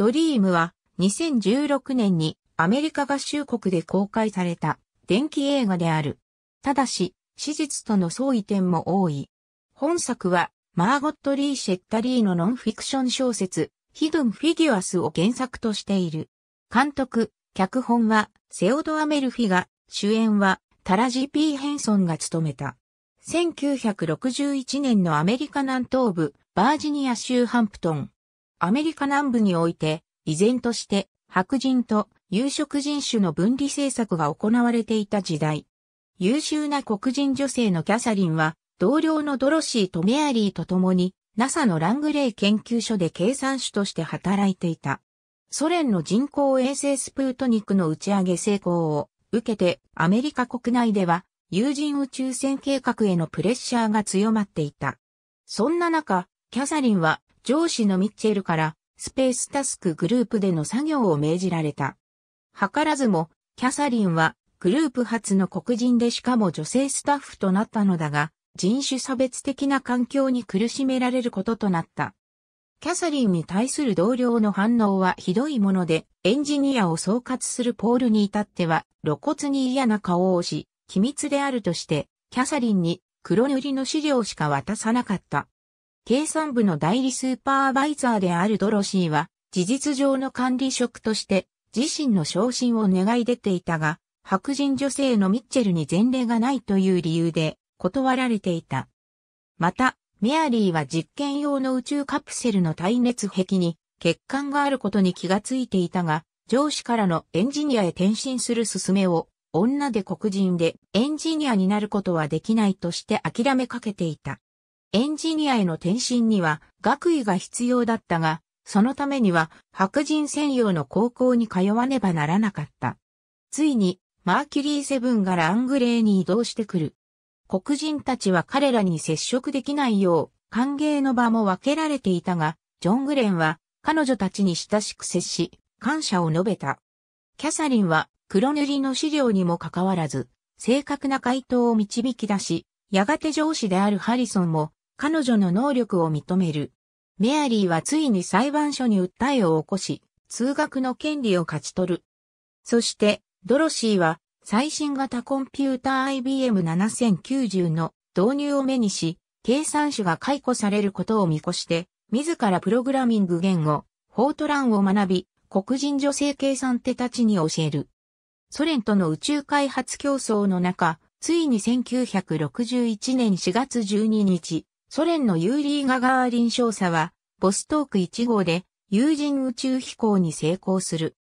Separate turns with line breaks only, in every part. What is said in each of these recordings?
ドリームは2016年にアメリカ合衆国で公開された電気映画である。ただし、史実との相違点も多い。本作はマーゴット・リー・シェッタリーのノンフィクション小説ヒドン・フィギュアスを原作としている。監督、脚本はセオドア・メルフィが、主演はタラジ・ピー・ヘンソンが務めた。1961年のアメリカ南東部バージニア州ハンプトン、アメリカ南部において、依然として白人と有色人種の分離政策が行われていた時代。優秀な黒人女性のキャサリンは、同僚のドロシーとメアリーと共に、NASA のラングレー研究所で計算手として働いていた。ソ連の人工衛星スプートニクの打ち上げ成功を受けてアメリカ国内では有人宇宙船計画へのプレッシャーが強まっていた。そんな中、キャサリンは上司のミッチェルからスペースタスクグループでの作業を命じられた。図らずも、キャサリンはグループ初の黒人でしかも女性スタッフとなったのだが、人種差別的な環境に苦しめられることとなった。キャサリンに対する同僚の反応はひどいもので、エンジニアを総括するポールに至っては、露骨に嫌な顔をし、機密であるとして、キャサリンに黒塗りの資料しか渡さなかった。計算部の代理スーパーバイザーであるドロシーは、事実上の管理職として、自身の昇進を願い出ていたが、白人女性のミッチェルに前例がないという理由で、断られていた。また、メアリーは実験用の宇宙カプセルの耐熱壁に欠陥があることに気がついていたが、上司からのエンジニアへ転身する勧めを、女で黒人でエンジニアになることはできないとして諦めかけていた。エンジニアへの転身には学位が必要だったが、そのためには白人専用の高校に通わねばならなかった。ついに、マーキュリーセブンがラングレーに移動してくる。黒人たちは彼らに接触できないよう、歓迎の場も分けられていたが、ジョン・グレンは彼女たちに親しく接し、感謝を述べた。キャサリンは黒塗りの資料にもかかわらず、正確な回答を導き出し、やがて上司であるハリソンも彼女の能力を認める。メアリーはついに裁判所に訴えを起こし、通学の権利を勝ち取る。そして、ドロシーは最新型コンピューター IBM7090 の導入を目にし、計算手が解雇されることを見越して、自らプログラミング言語、フォートランを学び、黒人女性計算手たちに教える。ソ連との宇宙開発競争の中、ついに1961年4月12日、ソ連のユーリー・ガガーリン少佐は、ボストーク1号で有人宇宙飛行に成功する。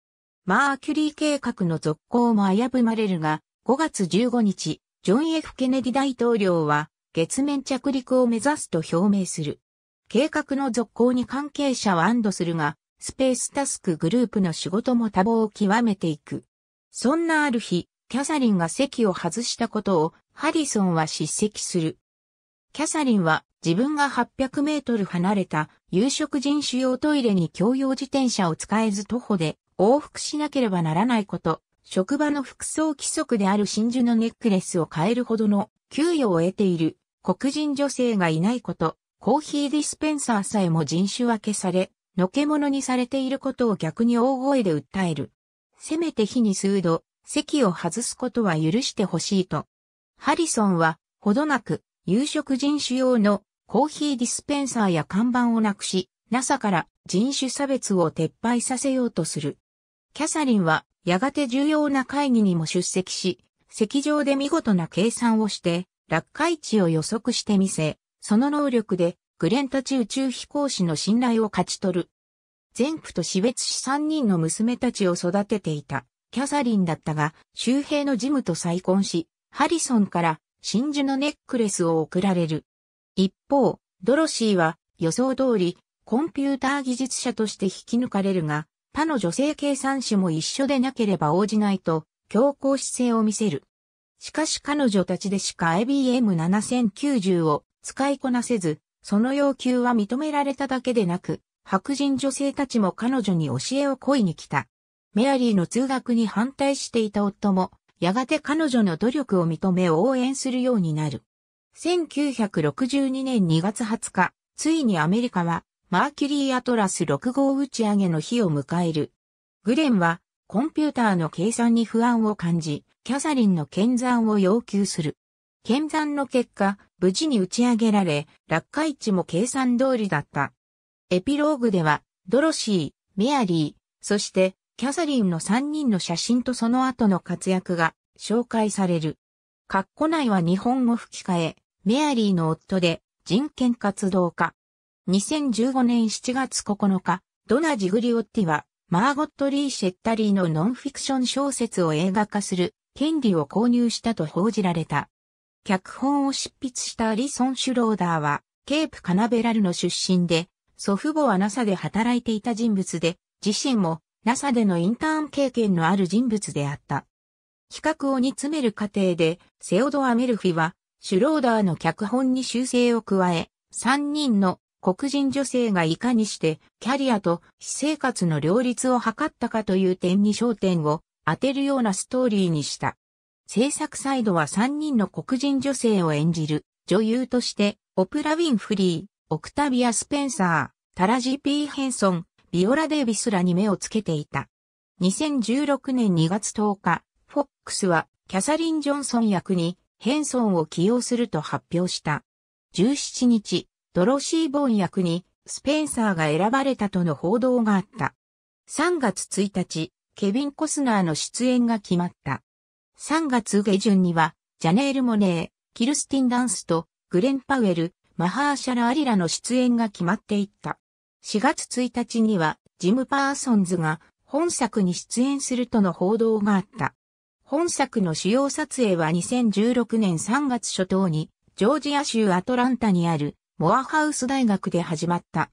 マーキュリー計画の続行も危ぶまれるが、5月15日、ジョン・ F・ ケネディ大統領は月面着陸を目指すと表明する。計画の続行に関係者は安堵するが、スペースタスクグループの仕事も多忙を極めていく。そんなある日、キャサリンが席を外したことをハリソンは叱責する。キャサリンは自分が800メートル離れた有色人種用トイレに共用自転車を使えず徒歩で往復しなければならないこと、職場の服装規則である真珠のネックレスを変えるほどの給与を得ている黒人女性がいないこと、コーヒーディスペンサーさえも人種分けされ、のけものにされていることを逆に大声で訴える。せめて日に数度、席を外すことは許してほしいと。ハリソンは、ほどなく、有色人種用のコーヒーディスペンサーや看板をなくし、NASA から人種差別を撤廃させようとする。キャサリンはやがて重要な会議にも出席し、席上で見事な計算をして、落下位置を予測してみせ、その能力でグレンたち宇宙飛行士の信頼を勝ち取る。前夫と死別し3人の娘たちを育てていたキャサリンだったが、周平のジムと再婚し、ハリソンから真珠のネックレスを贈られる。一方、ドロシーは予想通りコンピューター技術者として引き抜かれるが、他の女性計算士も一緒でなければ応じないと強硬姿勢を見せる。しかし彼女たちでしか IBM7090 を使いこなせず、その要求は認められただけでなく、白人女性たちも彼女に教えを乞いに来た。メアリーの通学に反対していた夫もやがて彼女の努力を認め応援するようになる。1962年2月20日、ついにアメリカは、マーキュリーアトラス6号打ち上げの日を迎える。グレンは、コンピューターの計算に不安を感じ、キャサリンの検算を要求する。検算の結果、無事に打ち上げられ、落下位置も計算通りだった。エピローグでは、ドロシー、メアリー、そしてキャサリンの3人の写真とその後の活躍が紹介される。カッコ内は日本語吹き替え、メアリーの夫で人権活動家。2015年7月9日、ドナ・ジグリオッティは、マーゴット・リー・シェッタリーのノンフィクション小説を映画化する権利を購入したと報じられた。脚本を執筆したアリソン・シュローダーは、ケープ・カナベラルの出身で、祖父母は NASA で働いていた人物で、自身も NASA でのインターン経験のある人物であった。企画を煮詰める過程で、セオドア・メルフィは、シュローダーの脚本に修正を加え、3人の黒人女性がいかにしてキャリアと私生活の両立を図ったかという点に焦点を当てるようなストーリーにした。制作サイドは3人の黒人女性を演じる女優として、オプラ・ウィンフリー、オクタビア・スペンサー、タラジ・ピー・ヘンソン、ビオラ・デイビスらに目をつけていた。2016年2月10日、フォックスはキャサリン・ジョンソン役にヘンソンを起用すると発表した。17日、ドロシー・ボーン役にスペンサーが選ばれたとの報道があった。3月1日、ケビン・コスナーの出演が決まった。3月下旬には、ジャネール・モネー、キルスティン・ダンスと、グレン・パウエル、マハーシャラ・アリラの出演が決まっていった。4月1日にはジム・パーソンズが本作に出演するとの報道があった。本作の主要撮影は2016年3月初頭にジョージア州アトランタにあるモアハウス大学で始まった。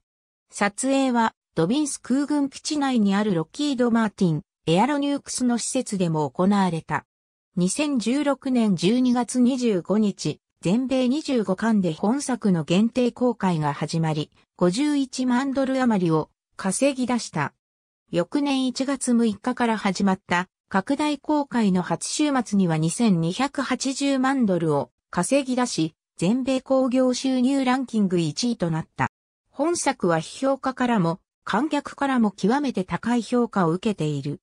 撮影はドビンス空軍基地内にあるロッキード・マーティン、エアロニュークスの施設でも行われた。2016年12月25日、全米25巻で本作の限定公開が始まり、51万ドル余りを稼ぎ出した。翌年1月6日から始まった拡大公開の初週末には2280万ドルを稼ぎ出し、全米興行収入ランキング1位となった。本作は批評家からも観客からも極めて高い評価を受けている。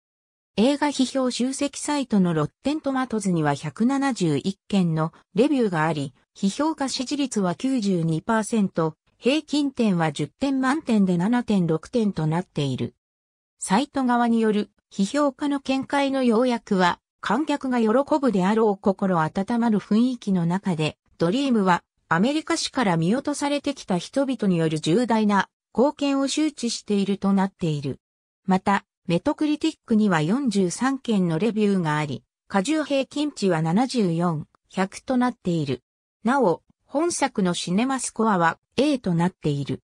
映画批評集積サイトのロッテントマトズには171件のレビューがあり、批評家支持率は92%、平均点は10点満点で7.6点となっている。サイト側による批評家の見解の要約は、観客が喜ぶであろう心温まる雰囲気の中で、ドリームはアメリカ史から見落とされてきた人々による重大な貢献を周知しているとなっている。また、メトクリティックには43件のレビューがあり、過重平均値は74、100となっている。なお、本作のシネマスコアは A となっている。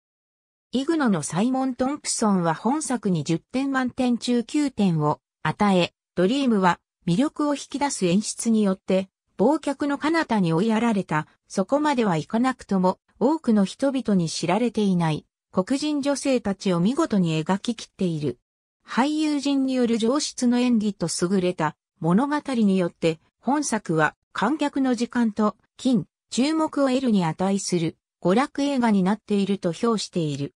イグノのサイモン・トンプソンは本作に10点満点中9点を与え、ドリームは魅力を引き出す演出によって、忘却の彼方に追いやられた、そこまではいかなくとも、多くの人々に知られていない、黒人女性たちを見事に描ききっている。俳優陣による上質の演技と優れた物語によって、本作は観客の時間と金、注目を得るに値する娯楽映画になっていると評している。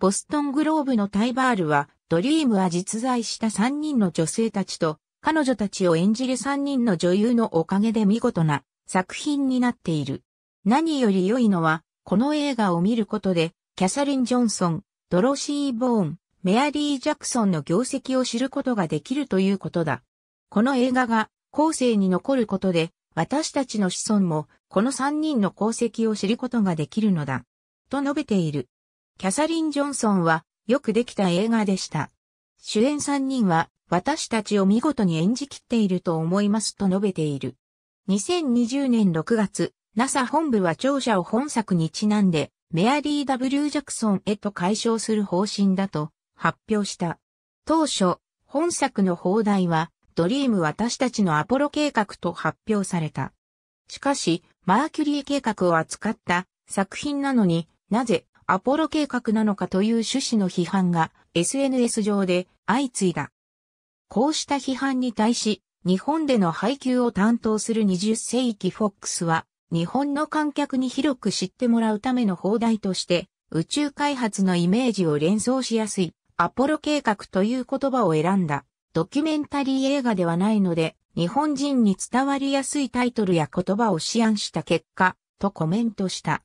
ボストングローブのタイバールは、ドリームは実在した3人の女性たちと、彼女たちを演じる3人の女優のおかげで見事な作品になっている。何より良いのは、この映画を見ることで、キャサリン・ジョンソン、ドロシー・ボーン、メアリー・ジャクソンの業績を知ることができるということだ。この映画が後世に残ることで、私たちの子孫もこの三人の功績を知ることができるのだ。と述べている。キャサリン・ジョンソンは、よくできた映画でした。主演三人は、私たちを見事に演じきっていると思いますと述べている。2020年6月、NASA 本部は庁舎を本作にちなんで、メアリー・ W・ ジャクソンへと解消する方針だと発表した。当初、本作の放題は、ドリーム私たちのアポロ計画と発表された。しかし、マーキュリー計画を扱った作品なのになぜアポロ計画なのかという趣旨の批判が SNS 上で相次いだ。こうした批判に対し、日本での配給を担当する20世紀フォックスは、日本の観客に広く知ってもらうための放題として、宇宙開発のイメージを連想しやすい、アポロ計画という言葉を選んだ、ドキュメンタリー映画ではないので、日本人に伝わりやすいタイトルや言葉を思案した結果、とコメントした。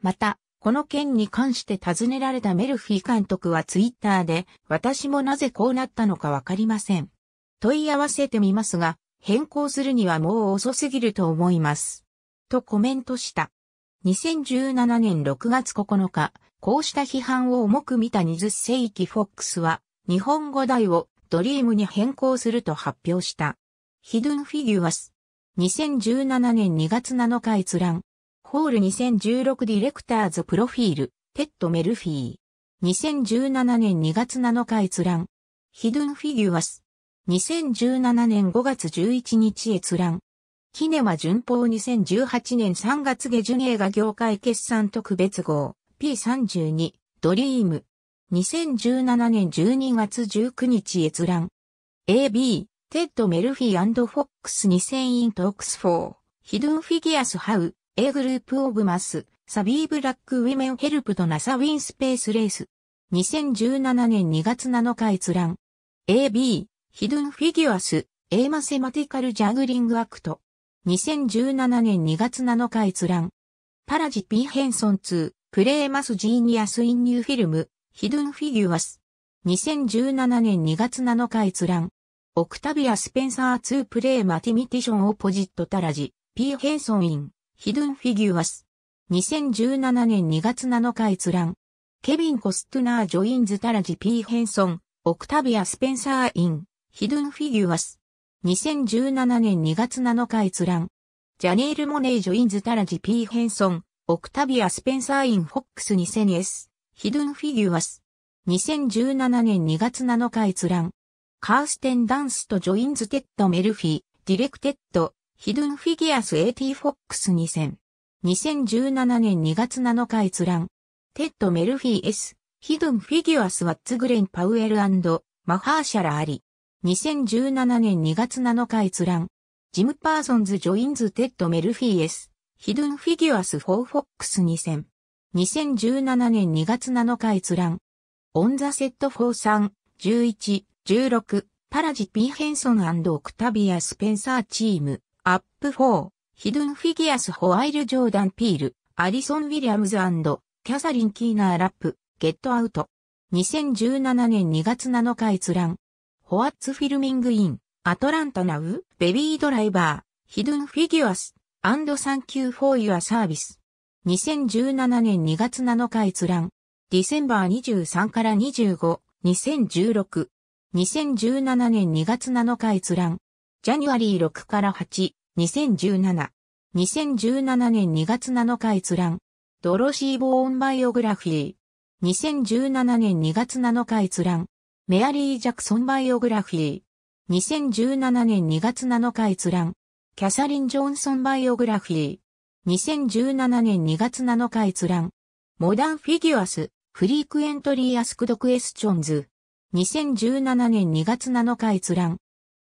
また、この件に関して尋ねられたメルフィー監督はツイッターで、私もなぜこうなったのかわかりません。問い合わせてみますが、変更するにはもう遅すぎると思います。とコメントした。2017年6月9日、こうした批判を重く見た20世紀フォックスは、日本語題をドリームに変更すると発表した。ヒドゥンフィギュアス。2017年2月7日閲覧。ホール2016ディレクターズプロフィール。テッド・メルフィー。2017年2月7日閲覧。ヒドゥンフィギュアス。2017年5月11日閲覧。キネマ順報2018年3月下旬映画業界決算特別号 P32 ドリーム2017年12月19日閲覧 AB テッド・メルフィーフォックス2000イントークス4、ヒドゥンフィギュアス・ハウ、A グループ・オブ・マス、サビー・ブラック・ウィメン・ヘルプとナサ・ウィン・スペース・レース。2017年2月7日閲覧。AB、ヒドゥンフィギュアス、A マセマティカル・ジャグリング・アクト。2017年2月7日閲覧。パラジ・ピー・ヘンソン2、プレーマス・ジーニアス・イン・ニュー・フィルム、ヒドゥン・フィギュアス。2017年2月7日閲覧。オクタビア・スペンサー2プレイマティミティションオポジットタラジ、P ヘイソンイン、ヒドゥンフィギュアス。2017年2月7日閲覧。ケビン・コストゥナー・ジョインズ・タラジ・ P・ ヘンソン、オクタビア・スペンサー・イン、ヒドゥン・フィギュアス。2017年2月7日閲覧。ジャネール・モネイ・ジョインズ・タラジ・ P・ ヘンソン、オクタビア・スペンサー・イン・フォックス 2000S、ヒドゥン・フィギュアス。2017年2月7日閲覧。カーステン・ダンスとジョインズ・テッド・メルフィ、ディレクテッド、ヒドゥン・フィギュアスエティ・フォックス2000。2017年2月7日閲覧。テッド・メルフィー S、ヒドゥン・フィギュアス・ワッツ・グレン・パウエルマハーシャラ・アリ。2017年2月7日閲覧。ジム・パーソンズ・ジョインズ・テッド・メルフィー S、ヒドゥン・フィギュアス・フォー・フォックス2000。2017年2月7日閲覧。オン・ザ・セット・フォー・サン、11。16、パラジ・ピーヘンソンオクタビア・スペンサーチーム、アップ4、ヒドゥン・フィギュアス・ホワイル・ジョーダン・ピール、アリソン・ウィリアムズキャサリン・キーナー・ラップ、ゲット・アウト。2017年2月7日閲覧。ホワッツ・フィルミング・イン、アトランタ・ナウ、ベビー・ドライバー、ヒドゥン・フィギュアス、アンド・サンキュー・フォー・ユア・サービス。2017年2月7日閲覧。ディセンバー23から25、2016。2017年2月7日閲覧。ジャニュアリー6から8、2017。2017年2月7日閲覧。ドロシー・ボーン・バイオグラフィー。2017年2月7日閲覧。メアリー・ジャクソン・バイオグラフィー。2017年2月7日閲覧。キャサリン・ジョンソン・バイオグラフィー。2017年2月7日閲覧。モダンフィギュアス、フリークエントリーアスクドクエスチョンズ。2017年2月7日閲覧。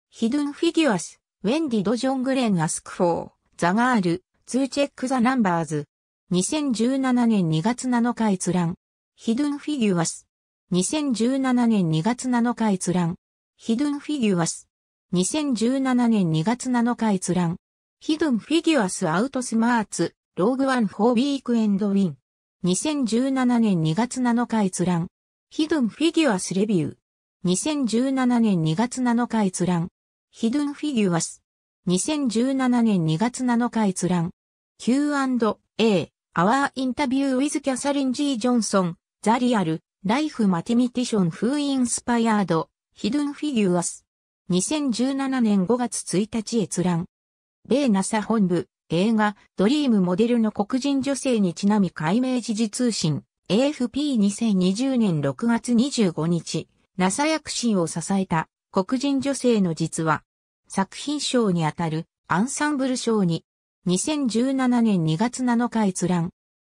ヒドゥンフィギュアス、ウェンディ・ド・ジョングレン・アスクフォー、ザ・ガール、ツーチェック・ザ・ナンバーズ。2017年2月7日閲覧。ヒドゥンフィギュアス。2017年2月7日閲覧。ヒドゥンフィギュアス。2017年2月7日閲覧。ヒドゥンフィギュアス・アウトスマーツ、ローグワン・フォー・ビーク・エンド・ウィン。2017年2月7日閲覧。ヒドゥンフィギュアス・レビュー。2017年2月7日閲覧。ヒドゥンフィギュアス。2017年2月7日閲覧。Q&A、Our Interview with Catherine G. Johnson, The Real, Life Mathematician Who Inspired, ヒドゥンフィギュアス。2017年5月1日閲覧。米 NASA 本部、映画、ドリームモデルの黒人女性にちなみ解明時事通信、AFP2020 年6月25日。ナサ躍進を支えた黒人女性の実話、作品賞にあたるアンサンブル賞に、2017年2月7日閲覧、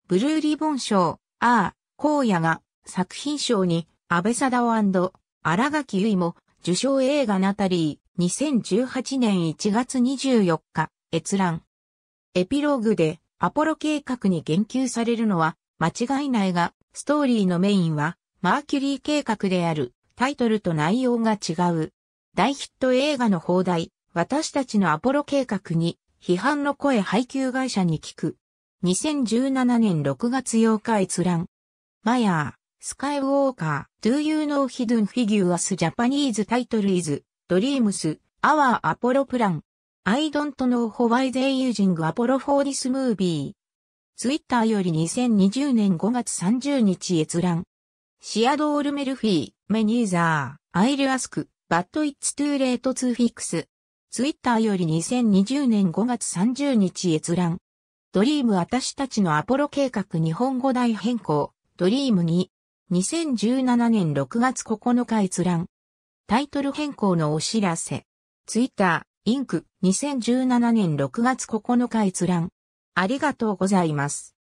ブルーリボン賞、ああ、荒野が作品賞に、安倍貞夫荒垣結衣も受賞映画ナタリー、2018年1月24日、閲覧。エピローグでアポロ計画に言及されるのは間違いないが、ストーリーのメインはマーキュリー計画である。タイトルと内容が違う。大ヒット映画の放題、私たちのアポロ計画に、批判の声配給会社に聞く。2017年6月8日閲覧。マヤー、スカイウォーカー、Do You Know Hidden Figures Japanese Title is Dreams, Our Apollo Plan. I don't know why they using Apollo for this movie. ツイッターより2020年5月30日閲覧。シアドール・メルフィー。メニーザー、アイルアスク、バッドイッツトゥーレートツーフィックス。ツイッターより2020年5月30日閲覧。ドリーム私たちのアポロ計画日本語大変更、ドリーム2。2017年6月9日閲覧。タイトル変更のお知らせ。ツイッター、インク、2017年6月9日閲覧。ありがとうございます。